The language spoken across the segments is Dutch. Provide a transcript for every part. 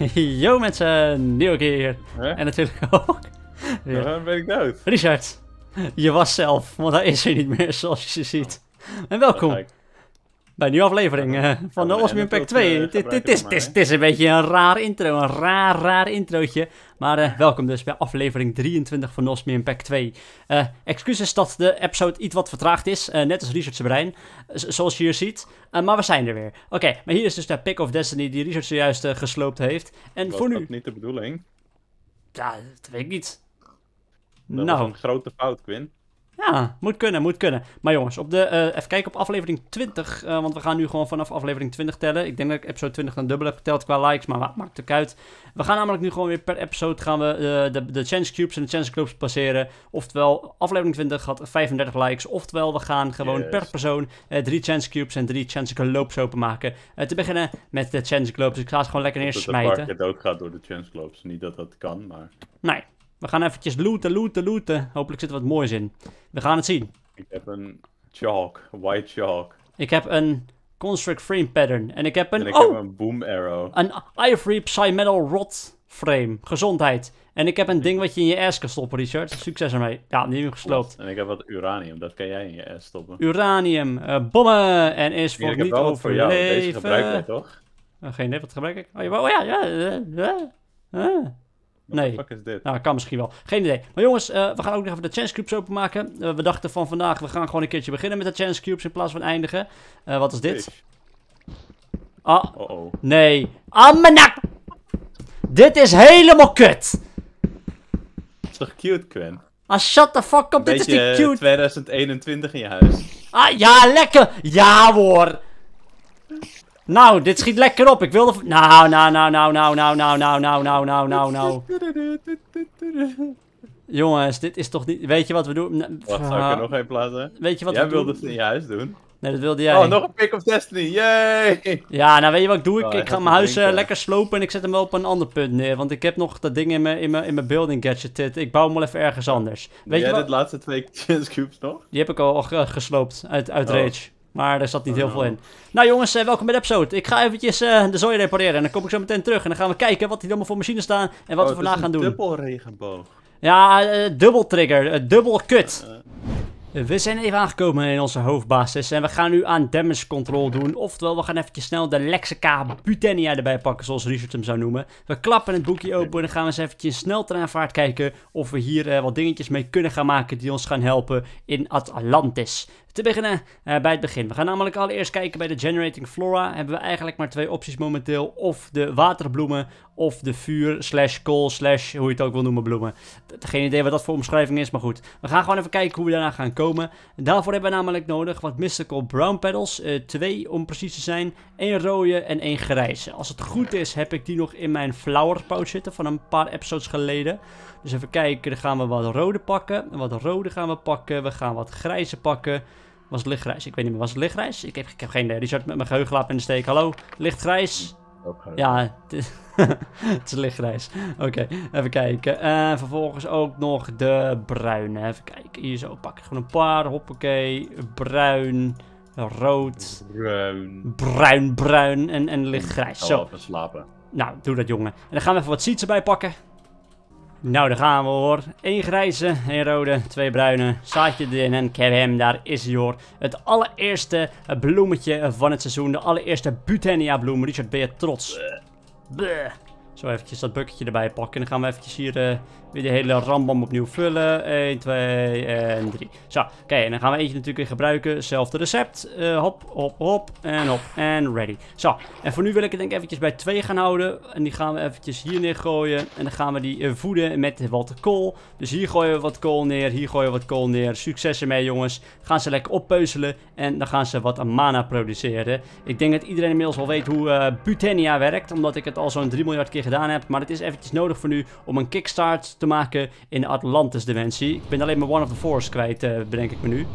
Yo mensen, nieuwe keer. En natuurlijk ook. Waarom ben ik dood? Richard, je was zelf, want hij is er niet meer zoals je ziet. En welkom bij een nieuwe aflevering eh, van de Osmium Pack 2. Het is een beetje een raar intro, een raar, raar introotje. Maar eh, welkom dus bij aflevering 23 van Osmium Pack 2. Uh, excuses dat de episode iets wat vertraagd is, eh, net als Richard zijn brein, zoals je hier ziet. maar we zijn er weer. Oké, maar hier is dus de Pick of Destiny die Richard zojuist gesloopt heeft. En was voor nu... dat niet de bedoeling? Ja, dat weet ik niet. Dat nou. een grote fout, Quinn. Ja, moet kunnen, moet kunnen. Maar jongens, op de, eh, even kijken op aflevering 20. Eh, want we gaan nu gewoon vanaf aflevering 20 tellen. Ik denk dat ik episode 20 dan dubbel heb geteld qua likes, maar wat maakt het uit. We gaan namelijk nu gewoon weer per episode gaan we, eh, de, de chance cubes en de chance clubs passeren. Oftewel, aflevering 20 had 35 likes. Oftewel, we gaan gewoon per persoon drie chance cubes en drie chance globes openmaken. te beginnen met de chance Clubes. Ik ga ze gewoon lekker neersmijten. Dat de ook gaat door de chance globes. Niet dat dat kan, maar... Nee, we gaan eventjes looten, looten, looten. Hopelijk zit er wat moois in. We gaan het zien. Ik heb een chalk, white chalk. Ik heb een construct frame pattern. En ik heb een... En ik heb oh! een boom arrow. Een ivory metal rod frame. Gezondheid. En ik heb een ding wat je in je ass kan stoppen, Richard. Succes ermee. Ja, niet meer gesloopt. En ik heb wat uranium. Dat kan jij in je ass stoppen. Uranium. Eh, bommen. En is voor niet overleven. Deze gebruik toch? Eh, geen idee, wat gebruik ik? Oh, je, ja, ja. Eh, nee. fuck Nou, kan misschien wel. Geen idee. Maar jongens, eh, we gaan ook nog even de Chance Cubes openmaken. Eh, we dachten van vandaag, we gaan gewoon een keertje beginnen met de Chance Cubes in plaats van eindigen. Eh, wat is dit? Ah. Oh -oh. Nee. Ammenak! Dit is helemaal kut! Het is toch cute, Quinn? Ah, shut the fuck up, dit is niet cute! 2021 in je huis. Ah, ja, lekker! Ja, hoor! Nou, dit schiet lekker op. Ik wilde... Nou, nou, nou, nou, nou, nou, nou, nou, nou, nou, nou, nou, nou. Jongens, dit is toch niet... Weet je wat we doen? Wat zou ik er nog even plaatsen? Weet je wat jij we doen? Jij wilde het in je huis doen. Nee, dat wilde jij. Oh, nog een pick of destiny. Yay! Ja, nou weet je wat ik doe? Ik, ga mijn huis lekker slopen en ik zet hem wel op een ander punt neer. Want ik heb nog dat ding in mijn, in mijn, in mijn building gadget. Ik bouw hem wel even ergens anders. Weet je jij wat? de laatste twee chance cubes nog? Die heb ik al, gesloopt uit, uit Rage. Maar er zat niet oh, heel veel nou. in. Nou jongens, eh, welkom bij de episode. Ik ga eventjes eh, de zooi repareren en dan kom ik zo meteen terug. En dan gaan we kijken wat hier allemaal voor machines staan en wat oh, we vandaag gaan doen. dubbel regenboog. Ja, eh, dubbel trigger, dubbel kut. We zijn even aangekomen in onze hoofdbasis en we gaan nu aan damage control doen. Oftewel, we gaan eventjes snel de Lexica Butenia erbij pakken, zoals Richard hem zou noemen. We klappen het boekje open en dan gaan we eens eventjes snel trainvaart kijken of we hier wat dingetjes mee kunnen gaan maken die ons gaan helpen in Atlantis te beginnen eh, bij het begin. We gaan namelijk allereerst kijken bij de Generating Flora. Hebben we eigenlijk maar twee opties momenteel. Of de waterbloemen of de vuur slash kool slash hoe je het ook wil noemen bloemen. Geen idee wat dat voor omschrijving is, maar goed. We gaan gewoon even kijken hoe we daarna gaan komen. Daarvoor hebben we namelijk nodig wat Mystical Brown Petals. Eh, twee om precies te zijn. één rode en één grijze. Als het goed is heb ik die nog in mijn flower pouch zitten van een paar episodes geleden. Dus even kijken, dan gaan we wat rode pakken. Wat rode gaan we pakken. We gaan wat grijze pakken. Was het lichtgrijs? Ik weet niet meer. Was het lichtgrijs? Ik heb, ik heb geen idee. Richard met mijn geheugen in de steek. Hallo? Lichtgrijs? Ja, het is lichtgrijs. Oké, even kijken. Eh, vervolgens ook nog de bruine. Even kijken. Hier zo pak ik gewoon een paar. Hoppakee. Bruin. Rood. Bruin. Bruin, bruin en, en lichtgrijs. Zo. Even slapen. Nou, doe dat jongen. En dan gaan we even wat seats erbij pakken. Nou, daar gaan we hoor. Eén grijze, één rode, twee bruine. Zaadje erin en hem. daar is hij hoor. Het allereerste bloemetje van het seizoen. De allereerste Butania bloem. Richard, ben je trots? Eh, bleh. Zo eventjes dat bucketje erbij pakken. En dan gaan we eventjes hier eh, weer de hele rambam opnieuw vullen. 1, 2 en 3. Zo, oké. en dan gaan we eentje natuurlijk weer gebruiken. Hetzelfde recept. Eh, hop, hop, hop. En hop. En ready. Zo. En voor nu wil ik het denk ik eventjes bij 2 gaan houden. En die gaan we eventjes hier neergooien En dan gaan we die eh, voeden met wat kool. Dus hier gooien we wat kool neer. Hier gooien we wat kool neer. Succes ermee jongens. Gaan ze lekker oppeuzelen. En dan gaan ze wat mana produceren. Ik denk dat iedereen inmiddels wel weet hoe Butenia werkt. Omdat ik het al zo'n 3 miljard keer gedaan hebt, Maar het is eventjes nodig voor nu om een kickstart te maken in de Atlantis dimensie. Ik ben alleen maar One of the Force kwijt, eh, bedenk ik me nu.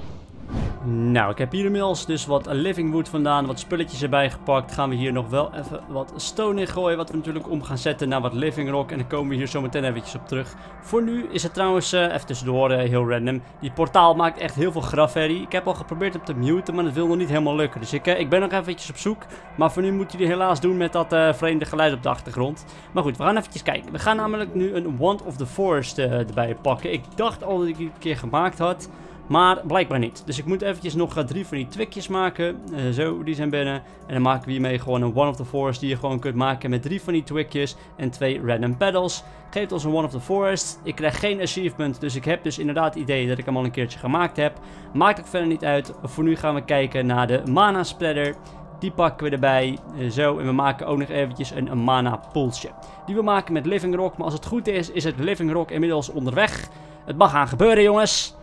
Nou, ik heb hier inmiddels dus wat living wood vandaan, wat spulletjes erbij gepakt. Gaan we hier nog wel even wat stone in gooien, wat we natuurlijk om gaan zetten naar wat living rock. En dan komen we hier zo meteen eventjes op terug. Voor nu is het trouwens, eh, even tussendoor, eh, heel random. Die portaal maakt echt heel veel grafherrie. Ik heb al geprobeerd hem te muten, maar dat wil nog niet helemaal lukken. Dus ik, eh, ik ben nog eventjes op zoek. Maar voor nu moet die helaas doen met dat vreemde geluid op de achtergrond. Maar goed, we gaan eventjes kijken. We gaan namelijk nu een Wand of the Forest erbij pakken. Ik dacht al dat ik die een keer gemaakt had. Maar blijkbaar niet. Dus ik moet eventjes nog eh, drie van die twikjes maken. Eh, zo, die zijn binnen. En dan maken we hiermee gewoon een one of the forest die je gewoon kunt maken met drie van die twikjes en twee random pedals. Geeft ons een one of the forest. Ik krijg geen achievement, dus ik heb dus inderdaad het idee dat ik hem al een keertje gemaakt heb. Maakt ook verder niet uit. Voor nu gaan we kijken naar de mana spreader. Die pakken we erbij. Eh, zo. En we maken ook nog eventjes een mana pooltje. Die we maken met Living Rock. Maar als het goed is, is het Living Rock inmiddels onderweg. Het mag gaan gebeuren, jongens.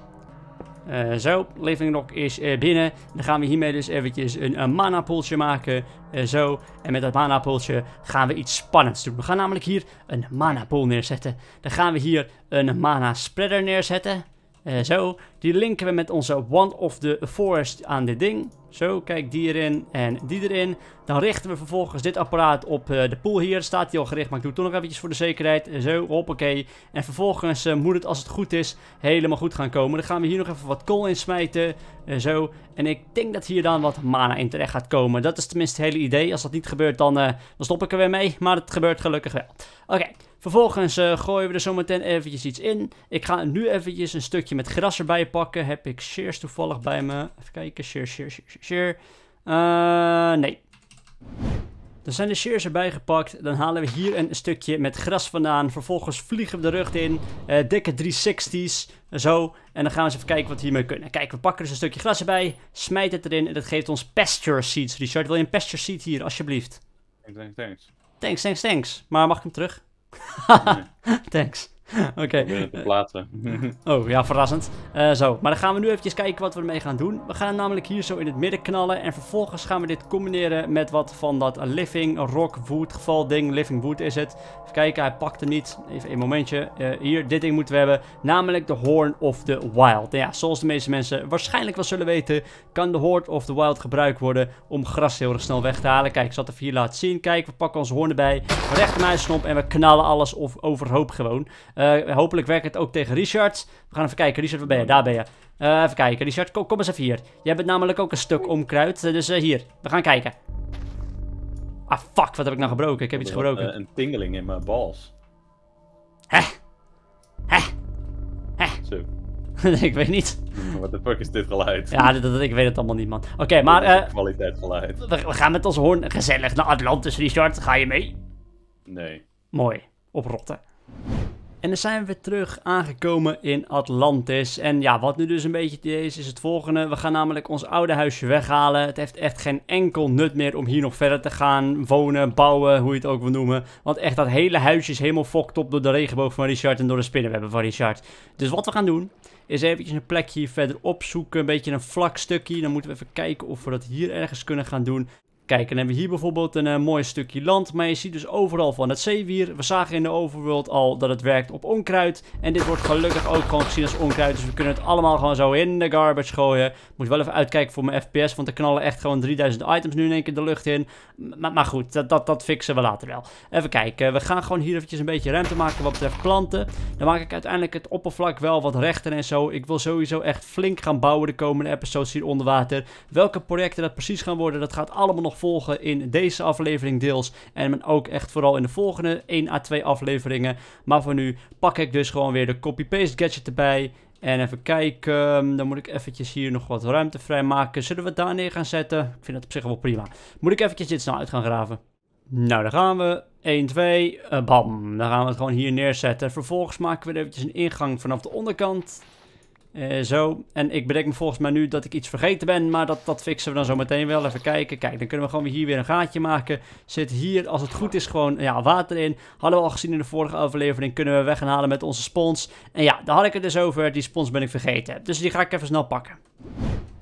Uh, zo, Living Rock is eh, binnen. Dan gaan we hiermee dus eventjes een, een mana poolje maken. Eh, zo, en met dat mana poolje gaan we iets spannends doen. We gaan namelijk hier een mana pool neerzetten. Dan gaan we hier een mana spreader neerzetten. Eh, zo, die linken we met onze One of the Forest aan dit ding. Zo, kijk die erin en die erin. Dan richten we vervolgens dit apparaat op eh, de pool hier. Staat die al gericht, maar ik doe het toch nog eventjes voor de zekerheid. Eh, zo, hoppakee. En vervolgens moet het, als het goed is, helemaal goed gaan komen. Dan gaan we hier nog even wat kool in smijten. zo. En ik denk dat hier dan wat mana in terecht gaat komen. Dat is tenminste het hele idee. Als dat niet gebeurt, dan, dan stop ik er weer mee. Maar het gebeurt gelukkig wel. Oké. Vervolgens eh, gooien we er zometeen eventjes iets in. Ik ga nu eventjes een stukje met gras erbij pakken. Heb ik shears toevallig bij me? Even kijken, shear, shear, shear, shear. Eh, nee. Dan zijn de shears erbij gepakt. Dan halen we hier een stukje met gras vandaan. Vervolgens vliegen we de rug in. Eh, dikke 360's. Zo. En dan gaan we eens even kijken wat we hiermee kunnen. Kijk, we pakken dus een stukje gras erbij. Smijt het erin. En dat geeft ons pasture seeds. Richard, wil je een pasture seed hier, alsjeblieft? Thanks, thanks, thanks. Thanks, thanks, thanks. Maar mag ik hem terug? Thanks. Oké. plaatsen. oh ja, verrassend. Eh, zo, maar dan gaan we nu eventjes kijken wat we ermee gaan doen. We gaan namelijk hier zo in het midden knallen. En vervolgens gaan we dit combineren met wat van dat Living Rock Wood geval ding. Living Wood is het. Even kijken, hij pakt hem niet. Even een momentje. Eh, hier, dit ding moeten we hebben. Namelijk de Horn of the Wild. ja, zoals de meeste mensen waarschijnlijk wel zullen weten, kan de Horn of the Wild gebruikt worden om gras heel erg snel weg te halen. Kijk, ik zal het even hier laten zien. Kijk, we pakken onze hoorn erbij. Rechtermuisknop muisknop en we knallen alles of overhoop gewoon. Eh, eh, hopelijk werkt het ook tegen Richard. We gaan even kijken. Richard, waar ben je? Daar ben je. Eh, even kijken. Richard, kom, eens even hier. Je hebt namelijk ook een stuk onkruid. Eh, dus hier, we gaan kijken. Ah, fuck. Wat heb ik nou gebroken? Ik heb iets gebroken. een tingeling in mijn balls. Hè? Hè? Hè? Zo. ik weet niet. Wat de fuck is dit geluid? Ja, dat, ik weet het allemaal niet, man. Oké, maar... Uh, kwaliteit geluid. We, we, gaan met ons hoorn gezellig naar Atlantis, Richard. Ga je mee? Nee. Mooi. Oprotten. En dan zijn we weer terug aangekomen in Atlantis. En ja, wat nu dus een beetje is, is het volgende. We gaan namelijk ons oude huisje weghalen. Het heeft echt geen enkel nut meer om hier nog verder te gaan wonen, bouwen, hoe je het ook wil noemen. Want echt dat hele huisje is helemaal fokt op door de regenboog van Richard en door de spinnenwebben van Richard. Dus wat we gaan doen, is eventjes een plekje verder opzoeken. Een beetje een vlak stukje. Dan moeten we even kijken of we dat hier ergens kunnen gaan doen. Kijk, dan hebben we hier bijvoorbeeld een eh, mooi stukje land. Maar je ziet dus overal van het zeewier. We zagen in de overworld al dat het werkt op onkruid. En dit wordt gelukkig ook gewoon gezien als onkruid. Dus we kunnen het allemaal gewoon zo in de garbage gooien. Moet wel even uitkijken voor mijn FPS. Want er knallen echt gewoon 3000 items nu in één keer de lucht in. Maar, maar goed, dat, dat, dat fixen we later wel. Even kijken. We gaan gewoon hier eventjes een beetje ruimte maken wat betreft planten. Dan maak ik uiteindelijk het oppervlak wel wat rechter en zo. Ik wil sowieso echt flink gaan bouwen de komende episodes hier onder water. Welke projecten dat precies gaan worden, dat gaat allemaal nog volgen in deze aflevering deels. En ook echt vooral in de volgende 1 à 2 afleveringen. Maar voor nu pak ik dus gewoon weer de copy-paste gadget erbij. En even kijken, dan moet ik eventjes hier nog wat ruimte vrijmaken. Zullen we het daar neer gaan zetten? Ik vind dat op zich wel prima. Moet ik eventjes dit snel uit gaan graven? Nou, daar gaan we. 1, 2, eh, bam. Dan gaan we het gewoon hier neerzetten. Vervolgens maken we er eventjes een ingang vanaf de onderkant. Eh, zo. En ik bedenk me volgens mij nu dat ik iets vergeten ben. Maar dat, dat fixen we dan zo meteen wel. Even kijken. Kijk, dan kunnen we gewoon weer hier weer een gaatje maken. Zit hier, als het goed is, gewoon ja, water in. Hadden we al gezien in de vorige overlevering. Kunnen we weg gaan halen met onze spons. En ja, daar had ik het dus over. Die spons ben ik vergeten. Dus die ga ik even snel pakken.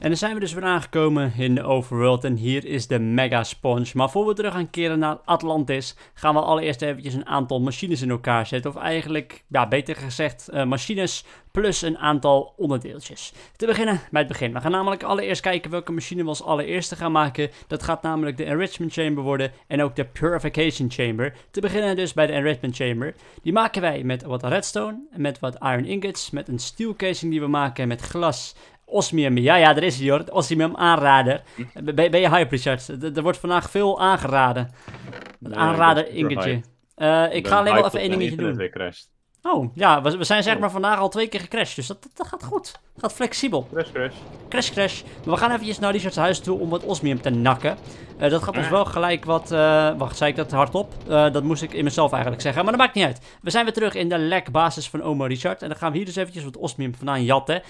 En dan zijn we dus weer aangekomen in de overworld en hier is de Mega Sponge. Maar voor we terug gaan keren naar Atlantis, gaan we allereerst eventjes een aantal machines in elkaar zetten. Of eigenlijk, ja, beter gezegd, eh, machines plus een aantal onderdeeltjes. Te beginnen bij het begin. We gaan namelijk allereerst kijken welke machine we als allereerste gaan maken. Dat gaat namelijk de Enrichment Chamber worden en ook de Purification Chamber. Te beginnen dus bij de Enrichment Chamber. Die maken wij met wat redstone, met wat iron ingots, met een steel casing die we maken, met glas Osmium, ja, ja, er is hij hoor. Osmium aanrader. Ben, je hype, Richard? Er wordt vandaag veel aangeraden. aanrader ingetje. Eh, ik ga alleen wel even één dingetje doen. Oh, ja, we, zijn zeg oh. maar vandaag al twee keer gecrashed, dus dat, dat, gaat goed. gaat flexibel. Crash, crash. Crash, crash. Maar we gaan eventjes naar Richard's huis toe om wat osmium te nakken. Eh, dat gaat ons ah. wel gelijk wat... Eh, wacht, zei ik dat hardop? Eh, dat moest ik in mezelf eigenlijk zeggen, maar dat maakt niet uit. We zijn weer terug in de lekbasis van oma Richard. En dan gaan we hier dus eventjes wat osmium vandaan jatten.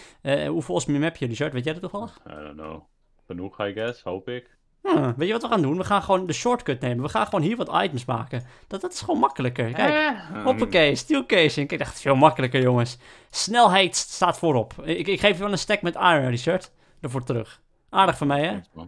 hoeveel osmium heb je, Richard? Weet jij dat toch toevallig? I don't know. Genoeg, I guess, hoop ik weet je wat we gaan doen? We gaan gewoon de shortcut nemen. We gaan gewoon hier wat items maken. Dat, dat is gewoon makkelijker. Kijk, eh, hoppakee, steel casing. Kijk, dat is veel makkelijker, jongens. Snelheid staat voorop. Ik, ik geef je wel een stack met iron, Richard. Daarvoor terug. Aardig van mij, hè?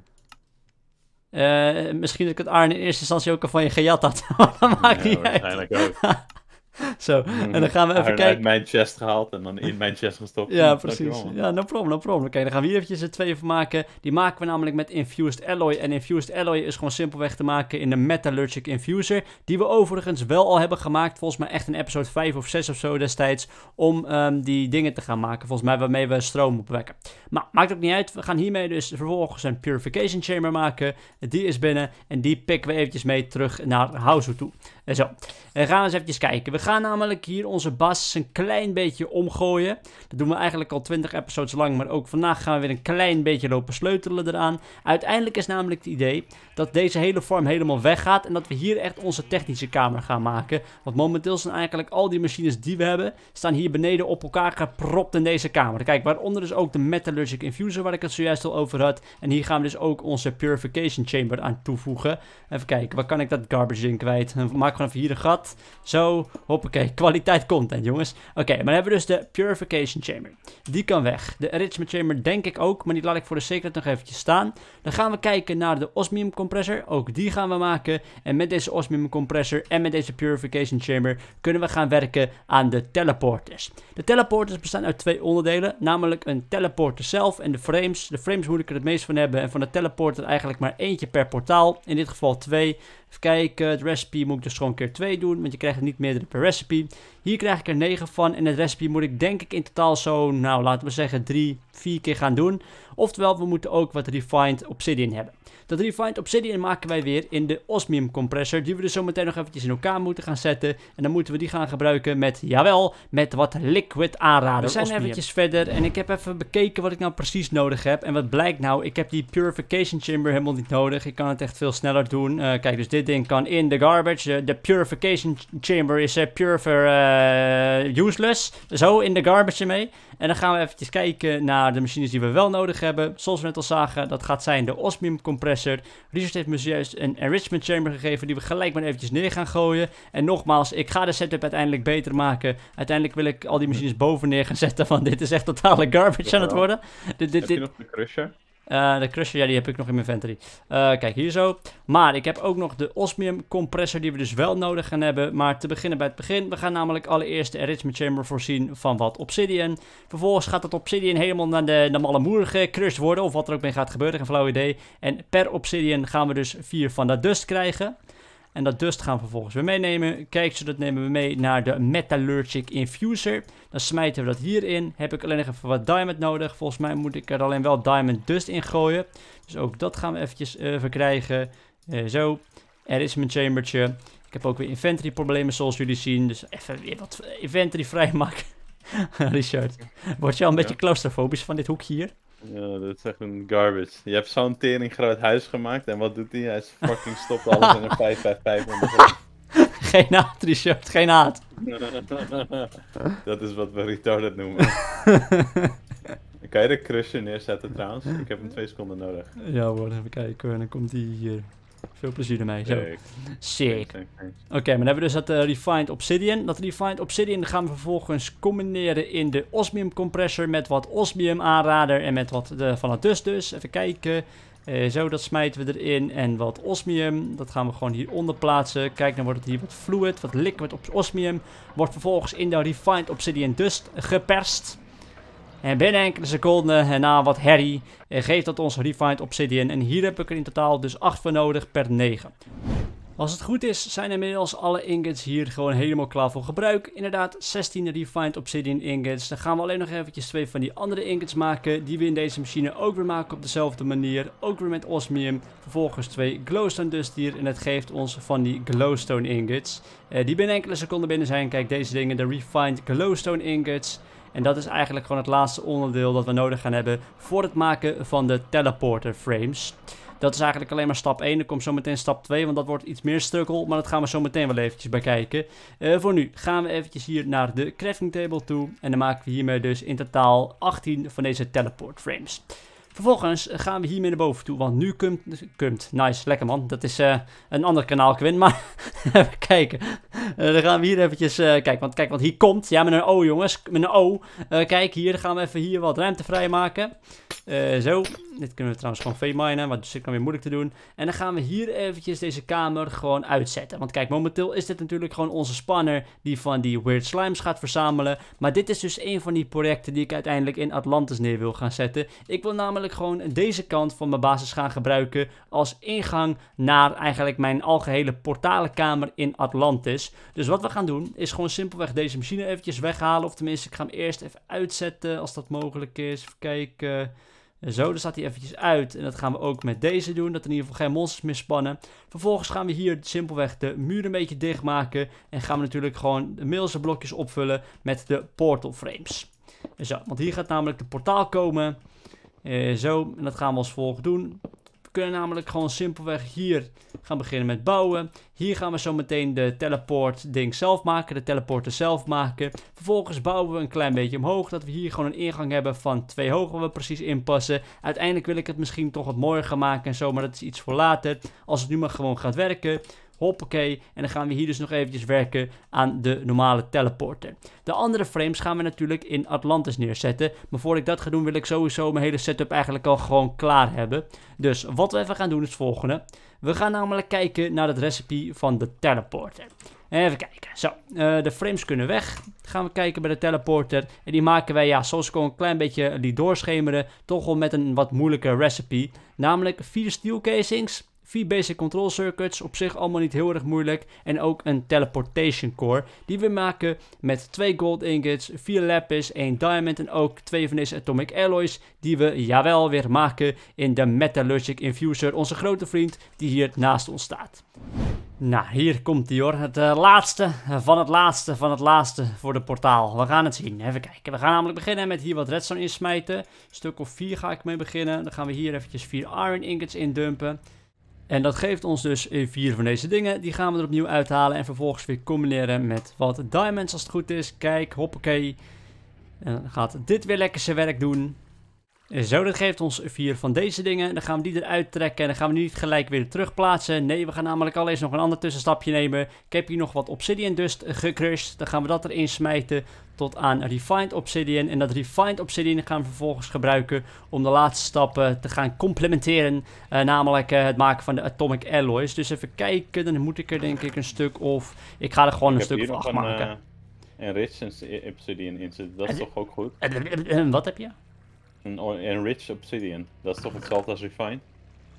Eh, misschien dat ik het iron in eerste instantie ook al van je gejat had. dat maakt niet uit. Waarschijnlijk ook. Zo, mm. en dan gaan we even kijken. Uit mijn chest gehaald en dan in mijn chest gestopt. ja, hm, precies. Ja, nou problem, no problem. Oké, dan gaan we hier eventjes er twee van maken. Die maken we namelijk met Infused Alloy. En Infused Alloy is gewoon simpelweg te maken in de Metallurgic Infuser. Die we overigens wel al hebben gemaakt, volgens mij echt in episode 5 of 6 of zo destijds. Om ehm, die dingen te gaan maken, volgens mij waarmee we stroom opwekken. Maar maakt ook niet uit. We gaan hiermee dus vervolgens een Purification Chamber maken. Die is binnen en die pikken we eventjes mee terug naar House toe. Eh, zo, eh, we gaan eens even kijken. We gaan namelijk hier onze bas een klein beetje omgooien. Dat doen we eigenlijk al 20 episodes lang, maar ook vandaag gaan we weer een klein beetje lopen sleutelen eraan. Uiteindelijk is namelijk het idee dat deze hele vorm helemaal weggaat en dat we hier echt onze technische kamer gaan maken. Want momenteel zijn eigenlijk al die machines die we hebben, staan hier beneden op elkaar gepropt in deze kamer. Kijk, waaronder is ook de Metallurgic Infuser waar ik het zojuist al over had. En hier gaan we dus ook onze Purification Chamber aan toevoegen. Even kijken, waar kan ik dat garbage in kwijt? Maak ik gewoon hier de gat. Zo, hoppakee, kwaliteit content jongens. Oké, maar dan hebben we dus de Purification Chamber. Die kan weg. De Enrichment Chamber denk ik ook, maar die laat ik voor de zekerheid nog eventjes staan. Dan gaan we kijken naar de Osmium Compressor. Ook die gaan we maken. En met deze Osmium Compressor en met deze Purification Chamber kunnen we gaan werken aan de teleporters. De teleporters bestaan uit twee onderdelen, namelijk een teleporter zelf en de frames. De frames moet ik er het meest van hebben en van de teleporter eigenlijk maar eentje per portaal. In dit geval twee. Even kijken, het recipe moet ik dus gewoon keer 2 doen, want je krijgt niet meerdere per recipe. Hier krijg ik er 9 van en het recipe moet ik denk ik in totaal zo, nou laten we zeggen 3, 4 keer gaan doen. Oftewel we moeten ook wat refined obsidian hebben. Dat refined obsidian maken wij weer in de osmium compressor die we dus zo meteen nog eventjes in elkaar moeten gaan zetten. En dan moeten we die gaan gebruiken met, jawel, met wat liquid aanraden. We zijn eventjes verder en ik heb even bekeken wat ik nou precies nodig heb. En wat blijkt nou, ik heb die purification chamber helemaal niet nodig. Ik kan het echt veel sneller doen. Eh, kijk, dus dit ding kan in de garbage. De purification chamber is uh, eh, purifer... Eh, eh, useless. Zo in de garbage mee. En dan gaan we eventjes kijken naar de machines die we wel nodig hebben. Zoals we net al zagen, dat gaat zijn de osmium compressor. Richard heeft me juist een enrichment chamber gegeven die we gelijk maar eventjes neer gaan gooien. En nogmaals, ik ga de setup uiteindelijk beter maken. Uiteindelijk wil ik al die machines boven neer gaan zetten, want dit is echt totale garbage aan het worden. Dit, dit, dit... Heb je nog een crusher? Eh, de crusher, ja, die heb ik nog in mijn inventory. Eh, kijk, hier zo. Maar ik heb ook nog de osmium compressor die we dus wel nodig gaan hebben. Maar te beginnen bij het begin. We gaan namelijk allereerst de enrichment chamber voorzien van wat obsidian. Vervolgens gaat dat obsidian helemaal naar de, naar moer gecrushed worden. Of wat er ook mee gaat gebeuren, geen flauw idee. En per obsidian gaan we dus vier van dat dust krijgen. En dat dust gaan we vervolgens weer meenemen. Kijk, zo dat nemen we mee naar de Metallurgic Infuser. Dan smijten we dat hierin. Heb ik alleen nog even wat diamond nodig. Volgens mij moet ik er alleen wel diamond dust in gooien. Dus ook dat gaan we eventjes eh, verkrijgen. Eh, zo. Er is mijn chambertje. Ik heb ook weer inventory problemen zoals jullie zien. Dus even weer wat inventory vrijmaken. Richard, word je al een beetje claustrofobisch van dit hoekje hier? Ja, dat is echt een garbage. Je hebt zo'n tering groot huis gemaakt en wat doet hij? Hij fucking stopt alles in een 555 Geen haat, Richard, geen haat. dat is wat we retarded noemen. kan je de crusher neerzetten trouwens? Ik heb hem twee seconden nodig. Ja hoor, even kijken. Dan komt hij hier. Veel plezier ermee. Zo. Sick. Oké, maar dan hebben we dus dat eh, Refined Obsidian. Dat Refined Obsidian gaan we vervolgens combineren in de Osmium Compressor met wat Osmium aanrader en met wat de, van het dus dus. Even kijken. Eh, zo, dat smijten we erin. En wat osmium, dat gaan we gewoon hieronder plaatsen. Kijk, dan wordt het hier wat fluid, wat liquid op osmium. Wordt vervolgens in de refined obsidian dust geperst. En binnen enkele seconden eh, na wat herrie eh, geeft dat ons Refined Obsidian. En hier heb ik er in totaal dus 8 voor nodig per 9. Als het goed is zijn inmiddels alle ingots hier gewoon helemaal klaar voor gebruik. Inderdaad 16 Refined Obsidian ingots. Dan gaan we alleen nog eventjes twee van die andere ingots maken. Die we in deze machine ook weer maken op dezelfde manier. Ook weer met osmium. Vervolgens twee glowstone dust hier. En het geeft ons van die glowstone ingots. Eh, die binnen enkele seconden binnen zijn. Kijk deze dingen. De Refined glowstone ingots. En dat is eigenlijk gewoon het laatste onderdeel dat we nodig gaan hebben voor het maken van de teleporter frames. Dat is eigenlijk alleen maar stap 1. Er komt zo meteen stap 2, want dat wordt iets meer stukkel. Maar dat gaan we zo meteen wel eventjes bekijken. Eh, voor nu gaan we eventjes hier naar de crafting table toe. En dan maken we hiermee dus in totaal 18 van deze teleport frames. Vervolgens gaan we hiermee naar boven toe, want nu komt... komt nice, lekker man. Dat is eh, een ander kanaal, Quinn. Maar even kijken. Uh, dan gaan we hier eventjes eh, kijken. Want, kijk, want hier komt... Ja, met een O, jongens. Met een O. kijk, hier gaan we even hier wat ruimte vrijmaken. zo. Dit kunnen we trouwens gewoon veeminen, want dus ik kan weer moeilijk te doen. En dan gaan we hier eventjes deze kamer gewoon uitzetten. Want kijk, momenteel is dit natuurlijk gewoon onze spanner die van die Weird Slimes gaat verzamelen. Maar dit is dus een van die projecten die ik uiteindelijk in Atlantis neer wil gaan zetten. Ik wil namelijk ik gewoon deze kant van mijn basis gaan gebruiken als ingang naar eigenlijk mijn algehele portalenkamer in Atlantis. Dus wat we gaan doen is gewoon simpelweg deze machine eventjes weghalen. Of tenminste, ik ga hem eerst even uitzetten als dat mogelijk is. Even kijken... Zo, dan staat hij eventjes uit. En dat gaan we ook met deze doen. Dat in ieder geval geen monsters meer spannen. Vervolgens gaan we hier simpelweg de muur een beetje dichtmaken. En gaan we natuurlijk gewoon de middelste blokjes opvullen met de portal frames. Zo, want hier gaat namelijk de portaal komen. Eh, zo, en dat gaan we als volgt doen. We kunnen namelijk gewoon simpelweg hier gaan beginnen met bouwen. Hier gaan we zo meteen de teleport ding zelf maken, de teleporter zelf maken. Vervolgens bouwen we een klein beetje omhoog, dat we hier gewoon een ingang hebben van twee hoog waar we precies inpassen. Uiteindelijk wil ik het misschien toch wat mooier gaan maken en zo, maar dat is iets voor later. Als het nu maar gewoon gaat werken. Hoppakee. En dan gaan we hier dus nog eventjes werken aan de normale teleporter. De andere frames gaan we natuurlijk in Atlantis neerzetten. Maar voordat ik dat ga doen wil ik sowieso mijn hele setup eigenlijk al gewoon klaar hebben. Dus wat we even gaan doen is het volgende. We gaan namelijk kijken naar het recipe van de teleporter. Even kijken. Zo, eh, de frames kunnen weg. Gaan we kijken bij de teleporter. En die maken wij, ja, zoals ik al een klein beetje liet doorschemeren, toch wel met een wat moeilijke recipe. Namelijk vier steel casings, Vier basic control circuits, op zich allemaal niet heel erg moeilijk. En ook een teleportation core, die we maken met twee gold ingots, vier lapis, één diamond en ook twee van deze atomic alloys, die we, jawel, weer maken in de metallurgic infuser, onze grote vriend die hier naast ons staat. Nou, hier komt die hoor. Het eh, laatste van het laatste van het laatste voor de portaal. We gaan het zien. Even kijken. We gaan namelijk beginnen met hier wat redstone insmijten. Een stuk of vier ga ik mee beginnen. Dan gaan we hier eventjes vier iron ingots indumpen. En dat geeft ons dus eh, vier van deze dingen. Die gaan we er opnieuw uithalen en vervolgens weer combineren met wat diamonds als het goed is. Kijk, hoppakee. En dan gaat dit weer lekker zijn werk doen. Zo, dat geeft ons vier van deze dingen. Dan gaan we die eruit trekken en dan gaan we niet gelijk weer terugplaatsen. Nee, we gaan namelijk al eens nog een ander tussenstapje nemen. Ik heb hier nog wat obsidian dust gecrushed. Dan gaan we dat erin smijten tot aan refined obsidian. En dat refined obsidian gaan we vervolgens gebruiken om de laatste stappen te gaan complementeren. Eh, namelijk eh, het maken van de atomic alloys. Dus even kijken, dan moet ik er denk ik een stuk of... Ik ga er gewoon een stuk van maken. En uh, obsidian in zitten, dat is toch ook goed? Wat heb je? Een enriched obsidian. Dat is toch hetzelfde als refine?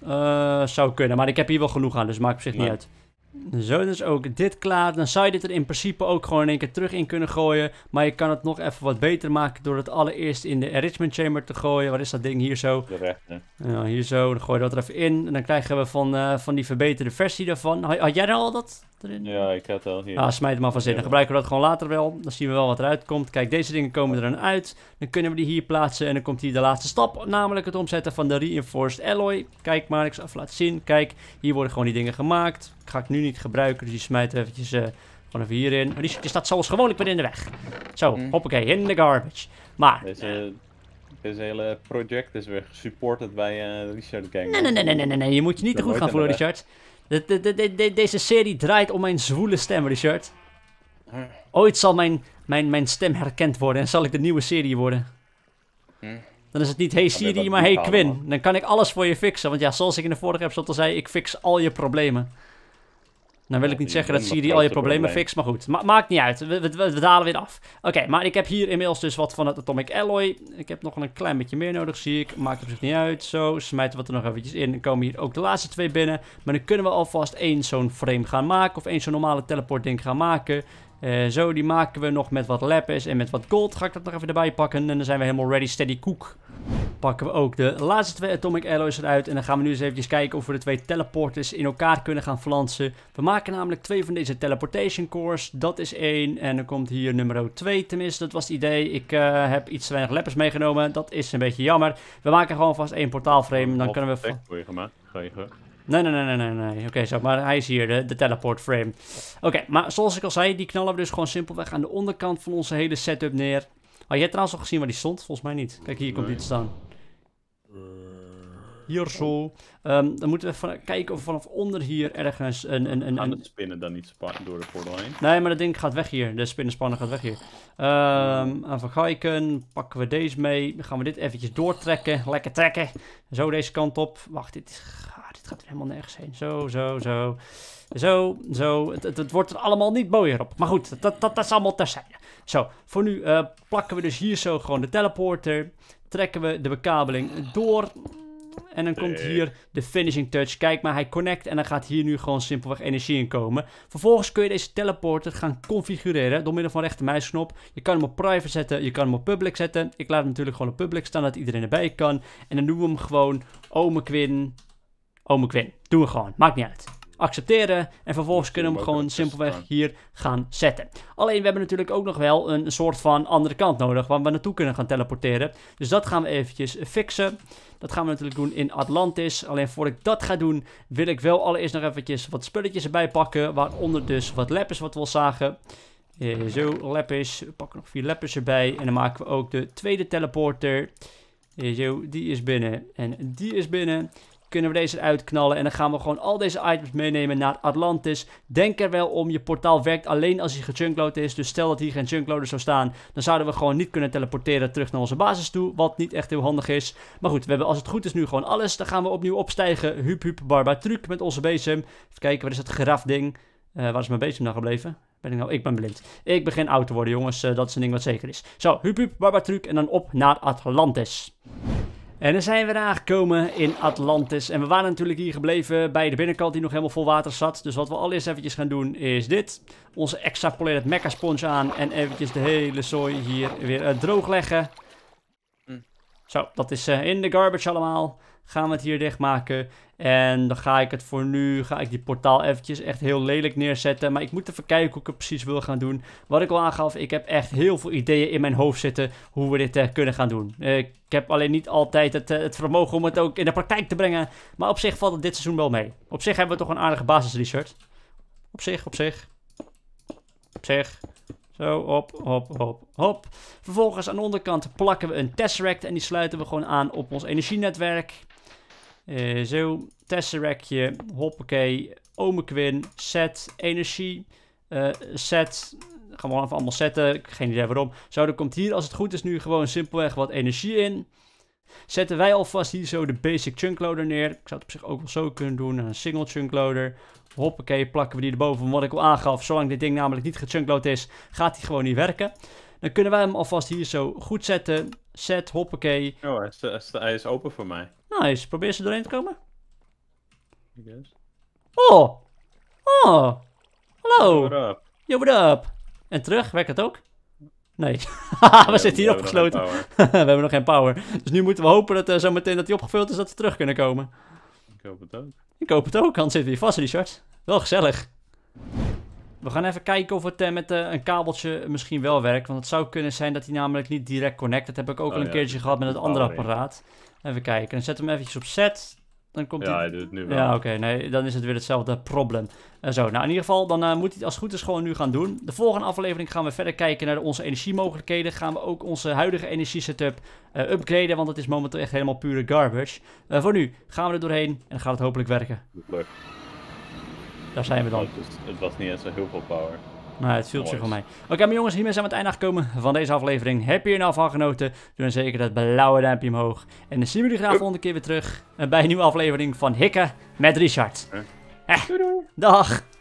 Uh, zou kunnen, maar ik heb hier wel genoeg aan, dus maakt op zich niet uit. Zo, dus ook dit klaar. Dan zou je dit er in principe ook gewoon in één keer terug in kunnen gooien. Maar je kan het nog even wat beter maken door het allereerst in de enrichment chamber te gooien. Wat is dat ding? Hier zo. De rechter. Ja, hier zo. Dan gooi je dat er even in. En dan krijgen we van, eh, van die verbeterde versie daarvan. Had, jij al dat ja, ik had het al hier. Ah, smijt hem maar van zin. Dan gebruiken we dat gewoon later wel. Dan zien we wel wat eruit komt. Kijk, deze dingen komen er dan uit. Dan kunnen we die hier plaatsen. En dan komt hier de laatste stap. Namelijk het omzetten van de reinforced alloy. Kijk maar, ik zal even laten zien. Kijk, hier worden gewoon die dingen gemaakt. ga ik nu niet gebruiken. Dus die smijt we eventjes... Uh, gewoon even hierin. Maar die, die staat zoals gewoonlijk weer in de weg. Zo, mm. hoppakee, in de garbage. Maar... Deze, hele project is weer gesupported bij eh, Richard Gang. Nee, nee, nee, nee, nee, nee, Je moet je niet te goed gaan voelen, Richard deze serie draait om mijn zwoele stem, Richard. Ooit zal mijn, mijn, mijn stem herkend worden en zal ik de nieuwe serie worden. Dan is het niet hey Siri, maar hey Quinn. Dan kan ik alles voor je fixen. Want ja, zoals ik in de vorige episode al zei, ik fix al je problemen. Nou wil ik niet zeggen dat Siri al je problemen fixt, maar goed. maakt niet uit, we, dalen weer af. Oké, maar ik heb hier inmiddels dus wat van het Atomic Alloy. Ik heb nog een klein beetje meer nodig, zie ik. Maakt op zich niet uit. Zo, smijten we er nog eventjes in. Dan komen hier ook de laatste twee binnen. Maar dan kunnen we alvast één zo'n frame gaan maken. Of één zo'n normale teleport ding gaan maken. Eh, zo, die maken we nog met wat lapis en met wat gold. Ga ik dat nog even erbij pakken. En dan zijn we helemaal ready, steady cook. Pakken we ook de laatste twee atomic alloys eruit. En dan gaan we nu eens even kijken of we de twee teleporters in elkaar kunnen gaan flansen. We maken namelijk twee van deze teleportation cores. Dat is één. En dan komt hier nummer 2 tenminste. Dat was het idee. Ik eh, heb iets te weinig lapis meegenomen. Dat is een beetje jammer. We maken gewoon vast één portaalframe. Dan kunnen we... Goeie je Nee, nee, nee, nee, nee. nee. Oké, zo, maar hij is hier, de, de teleport frame. Oké, maar zoals ik al zei, die knallen we dus gewoon simpelweg aan de onderkant van onze hele setup neer. Had jij trouwens al gezien waar die stond? Volgens mij niet. Kijk, hier komt iets staan. Eh. Hier zo. Ehm, dan moeten we even kijken of we vanaf onder hier ergens een... een, een, een... spinnen dan niet door de portal heen? Nee, maar dat ding gaat weg hier. De spinnenspanner gaat weg hier. Um, even kijken. Pakken we deze mee. Dan gaan we dit eventjes doortrekken. Lekker trekken. Zo deze kant op. Wacht, dit is... Het gaat er helemaal nergens heen. Zo, zo, zo. Zo, zo. Het, het, het allemaal niet mooier op. Maar goed, dat, dat, dat is allemaal terzijde. Zo, voor nu eh, plakken we dus hier zo gewoon de teleporter. Trekken we de bekabeling door. En dan komt hier de finishing touch. Kijk maar, hij connect en dan gaat hier nu gewoon simpelweg energie in komen. Vervolgens kun je deze teleporter gaan configureren door middel van rechter muisknop. Je kan hem op private zetten, je kan hem op public zetten. Ik laat hem natuurlijk gewoon op public staan, dat iedereen erbij kan. En dan doen we hem gewoon Ome Quinn Ome oh, Quinn. doen we gewoon, maakt niet uit. Accepteren en vervolgens kunnen we hem gewoon simpelweg hier gaan zetten. Alleen we hebben natuurlijk ook nog wel een soort van andere kant nodig waar we naartoe kunnen gaan teleporteren. Dus dat gaan we eventjes fixen. Dat gaan we natuurlijk doen in Atlantis. Alleen voor ik dat ga doen wil ik wel allereerst nog eventjes wat spulletjes erbij pakken. Waaronder dus wat lappers, wat we al zagen. Eh, zo, leppers. We pakken nog vier lappers erbij. En dan maken we ook de tweede teleporter. Eh, zo, die is binnen en die is binnen kunnen we deze eruit knallen. En dan gaan we gewoon al deze items meenemen naar Atlantis. Denk er wel om, je portaal werkt alleen als hij gejunkload is. Dus stel dat hier geen junkloader zou staan, dan zouden we gewoon niet kunnen teleporteren terug naar onze basis toe. Wat niet echt heel handig is. Maar goed, we hebben als het goed is nu gewoon alles. Dan gaan we opnieuw opstijgen. Hup, hup, barba, truc met onze bezem. Even kijken, wat is dat grafding? Uh, waar is mijn bezem nou gebleven? Ben ik, nou? ik ben blind. Ik begin oud te worden, jongens. Eh, dat is een ding wat zeker is. Zo, hup, hup, barba, truc. En dan op naar Atlantis. En dan zijn we aangekomen in Atlantis. En we waren natuurlijk hier gebleven bij de binnenkant die nog helemaal vol water zat. Dus wat we allereerst eventjes gaan doen is dit. Onze extrapoleert mecha sponge aan. En eventjes de hele zooi hier weer eh, droog leggen. Hm. Zo, dat is eh, in de garbage allemaal gaan we het hier dichtmaken. En dan ga ik het voor nu, ga ik die portaal eventjes echt heel lelijk neerzetten. Maar ik moet even kijken hoe ik het precies wil gaan doen. Wat ik al aangaf, ik heb echt heel veel ideeën in mijn hoofd zitten hoe we dit eh, kunnen gaan doen. Eh, ik heb alleen niet altijd het, eh, het, vermogen om het ook in de praktijk te brengen. Maar op zich valt het dit seizoen wel mee. Op zich hebben we toch een aardige basisresearch. Op zich, op zich. Op zich. Zo, hop, hop, hop, hop. Vervolgens aan de onderkant plakken we een tesseract en die sluiten we gewoon aan op ons energienetwerk. Uh, zo, Tesseractje, hoppakee, Omequin, set, energie, uh, set, gaan we even allemaal zetten, geen idee waarom. Zo, er komt hier als het goed is nu gewoon simpelweg wat energie in. Zetten wij alvast hier zo de basic chunk loader neer. Ik zou het op zich ook wel zo kunnen doen, een single chunk loader. Hoppakee, plakken we die erboven, wat ik al aangaf. Zolang dit ding namelijk niet gechunkload is, gaat die gewoon niet werken. Dan kunnen wij hem alvast hier zo goed zetten. Set, hoppakee. Oh, hij is, is, is open voor mij. Nice, probeer ze doorheen te komen. Ik guess. Oh! Oh! Hallo! Yo, what up? En terug, werkt het ook? Nee. we zitten hier opgesloten. we hebben nog geen power. Dus nu moeten we hopen dat uh, zo meteen dat hij opgevuld is, dat ze terug kunnen komen. Ik hoop het ook. Ik hoop het ook, anders zitten we hier vast, Richard. Wel gezellig. We gaan even kijken of het eh, met eh, een kabeltje misschien wel werkt. Want het zou kunnen zijn dat hij namelijk niet direct connect. Dat heb ik ook al oh een keertje gehad met het andere apparaat. Even kijken. Dan zet hem eventjes op set. Dan komt ja, hij doet het nu wel. Ja, oké. nee, dan is het weer hetzelfde probleem. Eh, zo, nou in ieder geval, dan moet hij het als goed is gewoon nu gaan doen. De volgende aflevering gaan we verder kijken naar onze energiemogelijkheden. Gaan we ook onze huidige energie-setup upgraden, want het is momenteel echt helemaal pure garbage. voor nu gaan we er doorheen en dan gaat het hopelijk werken. Leuk. Daar zijn we dan. het was niet eens zo heel veel power. Nou, het viel zich voor mij. Oké, okay, maar jongens, hiermee zijn we aan het einde gekomen van deze aflevering. Heb je er nou van genoten? Doe dan zeker dat blauwe duimpje omhoog. En dan zien we jullie graag volgende keer weer terug eh, bij een nieuwe aflevering van Hikken met Richard. doei eh, doei. Dag!